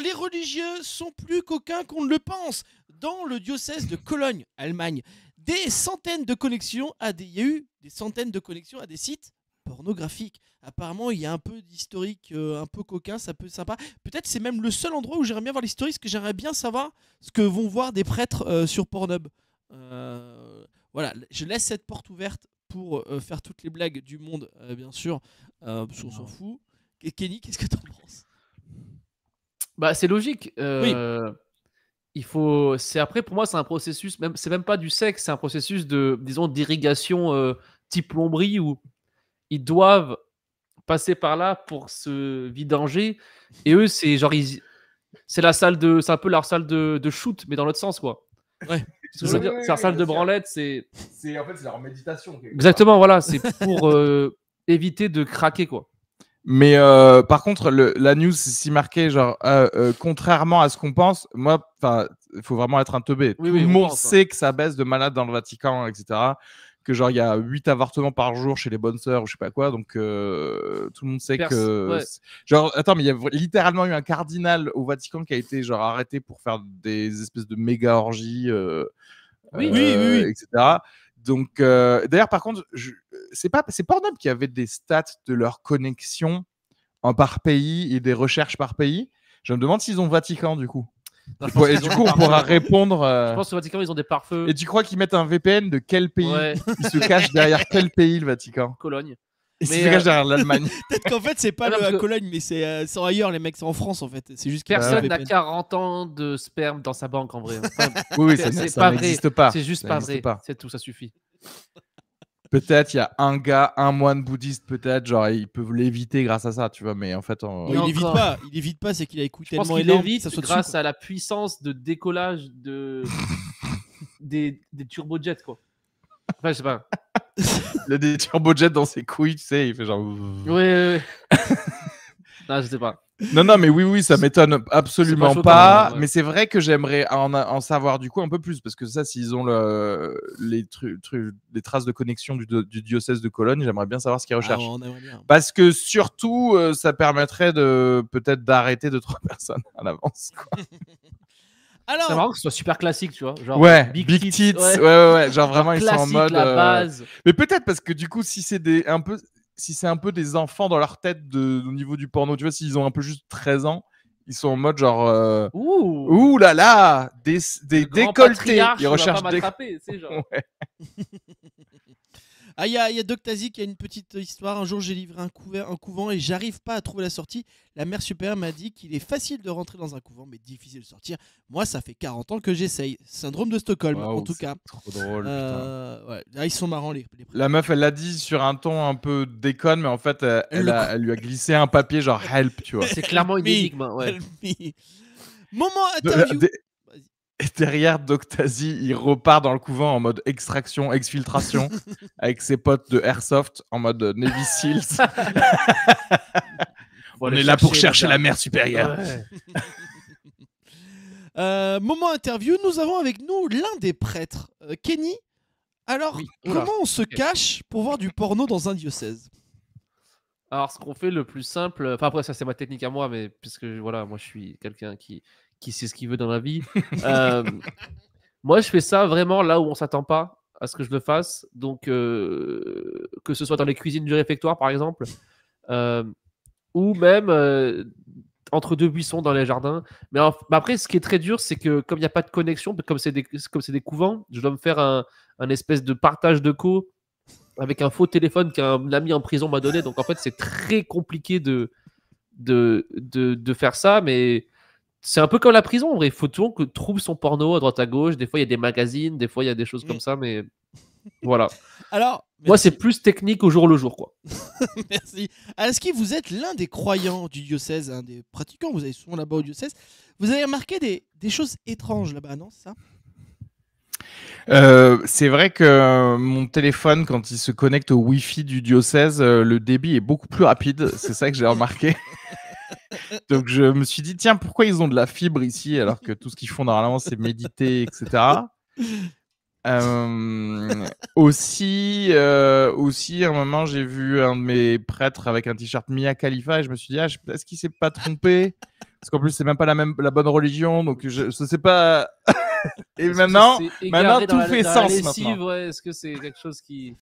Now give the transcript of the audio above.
les religieux sont plus coquins qu'on ne le pense. Dans le diocèse de Cologne, Allemagne, des centaines de connexions à des, il eu des centaines de connexions à des sites pornographiques. Apparemment, il y a un peu d'historique, euh, un peu coquin, ça peut sympa. Peut-être c'est même le seul endroit où j'aimerais bien voir l'historique, parce que j'aimerais bien savoir ce que vont voir des prêtres euh, sur Pornhub. Euh, voilà, je laisse cette porte ouverte pour faire toutes les blagues du monde, bien sûr, parce s'en fout. Kenny, qu'est-ce que en penses bah, c'est logique. Euh, il faut. C'est après pour moi, c'est un processus. Même, c'est même pas du sexe. C'est un processus de, disons, d'irrigation euh, type plomberie où ils doivent passer par là pour se vidanger. Et eux, c'est genre ils... C'est la salle de, c'est un peu leur salle de, de shoot, mais dans l'autre sens, quoi. C'est leur salle de branlette, c'est. C'est en fait c'est leur méditation. Exactement, voilà, c'est pour euh, éviter de craquer, quoi. Mais euh, par contre, la news si marquée, genre euh, euh, contrairement à ce qu'on pense. Moi, enfin, il faut vraiment être un teubé. Tout le monde hein. sait que ça baisse de malade dans le Vatican, etc. Que genre il y a 8 avortements par jour chez les bonnes sœurs ou je sais pas quoi. Donc tout le monde sait que genre attends, mais il y a littéralement eu un cardinal au Vatican qui a été genre arrêté pour faire des espèces de méga orgies. Oui, etc. Donc, euh, d'ailleurs, par contre, c'est pas c'est Pornhub qui avait des stats de leur connexion en par pays et des recherches par pays. Je me demande s'ils ont Vatican du coup. Bah, et, du coup, on pourra répondre. Euh, je pense que Vatican, ils ont des pare-feux. Et tu crois qu'ils mettent un VPN de quel pays Ils se cachent derrière quel pays, le Vatican Cologne. Euh, l'Allemagne. Peut-être qu'en fait, c'est pas ah le, à Cologne, mais c'est euh, sans ailleurs, les mecs, c'est en France en fait. C'est juste Personne n'a 40 ans de sperme dans sa banque en vrai. oui, ça, n'existe pas. C'est juste pas vrai. C'est tout, ça suffit. Peut-être il y a un gars, un moine bouddhiste, peut-être, genre ils peuvent l'éviter grâce à ça, tu vois, mais en fait. il évite pas, il évite pas, c'est qu'il a écouté tellement Évite ça grâce à la puissance de décollage de... des, des turbojets, quoi. Enfin, je sais pas il a des turbojets dans ses couilles, tu sais, il fait genre. Oui, oui, oui. non, je sais pas. Non, non, mais oui, oui, ça m'étonne absolument pas. mais c'est vrai que j'aimerais en, savoir du coup un peu plus, parce que ça, s'ils ont le, les, les traces de connexion du, diocèse de Cologne, j'aimerais bien savoir ce qu'ils ah, recherchent. parce que surtout, euh, ça permettrait de peut-être d'arrêter deux, trois personnes à l'avance. Alors... C'est marrant que ce soit super classique, tu vois. Genre ouais, Big, tits, Ouais. ouais. ouais, Genre vraiment, ils sont en mode. Euh, Mais peut-être parce que du coup, si c'est des un peu, si c'est un peu des enfants dans leur tête de... au niveau du porno, tu vois, s'ils ont un peu juste 13 ans, ils sont en mode genre. Euh, Ouh. là là Des, des décolletés. Ils recherchent des. Genre. Ah, il y a, qui a une petite histoire. Un jour, j'ai livré un, couvert, un couvent et j'arrive pas à trouver la sortie. La mère supérieure m'a dit qu'il est facile de rentrer dans un couvent, mais difficile de sortir. Moi, ça fait 40 ans que j'essaye. Syndrome de Stockholm, en tout cas. Trop drôle. Euh, ouais. Là, ah, ils sont marrants, les, les La meuf, elle l'a dit sur un ton un peu déconne, mais en fait, elle, lui a glissé un papier genre help, tu vois. C'est clairement une énigme. Moment interview. Et derrière, Doctazi, il repart dans le couvent en mode extraction, exfiltration, avec ses potes de Airsoft en mode Navy Seals. On, est là pour chercher la mer supérieure. Euh, moment interview, nous avons avec nous l'un des prêtres, euh, Kenny. Alors, comment on se cache pour voir du porno dans un diocèse Alors, ce qu'on fait le plus simple, enfin après ça c'est ma technique à moi, mais puisque voilà, moi je suis quelqu'un qui qui sait ce qu'il veut dans la vie. Euh, moi, je fais ça vraiment là où on s'attend pas à ce que je le fasse. Donc, euh, que ce soit dans les cuisines du réfectoire, par exemple, euh, ou même entre deux buissons dans les jardins. Mais, après, ce qui est très dur, c'est que comme il n'y a pas de connexion, comme c'est des, des couvents, je dois me faire un, espèce de partage de co avec un faux téléphone qu'un ami en prison m'a donné. Donc, en fait, c'est très compliqué de, de, de, faire ça. Mais c'est un peu comme la prison en vrai. Il faut toujours que trouve son porno à droite à gauche. Des fois, il y a des magazines, des fois, il y a des choses comme ça, mais voilà. Alors, moi, c'est plus technique au jour le jour, quoi. merci. Est-ce que vous êtes l'un des croyants du diocèse, un des pratiquants Vous allez souvent là-bas au diocèse. Vous avez remarqué des, choses étranges là-bas, non ça euh, c'est vrai que euh, mon téléphone, quand il se connecte au Wi-Fi du diocèse, euh, le débit est beaucoup plus rapide. C'est ça que j'ai remarqué. Donc je me suis dit, tiens, pourquoi ils ont de la fibre ici alors que tout ce qu'ils font normalement, c'est méditer, etc. Euh, aussi, euh, aussi, à un moment, j'ai vu un de mes prêtres avec un t-shirt Mia Khalifa et je me suis dit, ah, est-ce qu'il s'est pas trompé Parce qu'en plus, c'est même pas la même, la bonne religion, donc je, sais pas. et maintenant, maintenant tout fait sens. est-ce que c'est quelque chose qui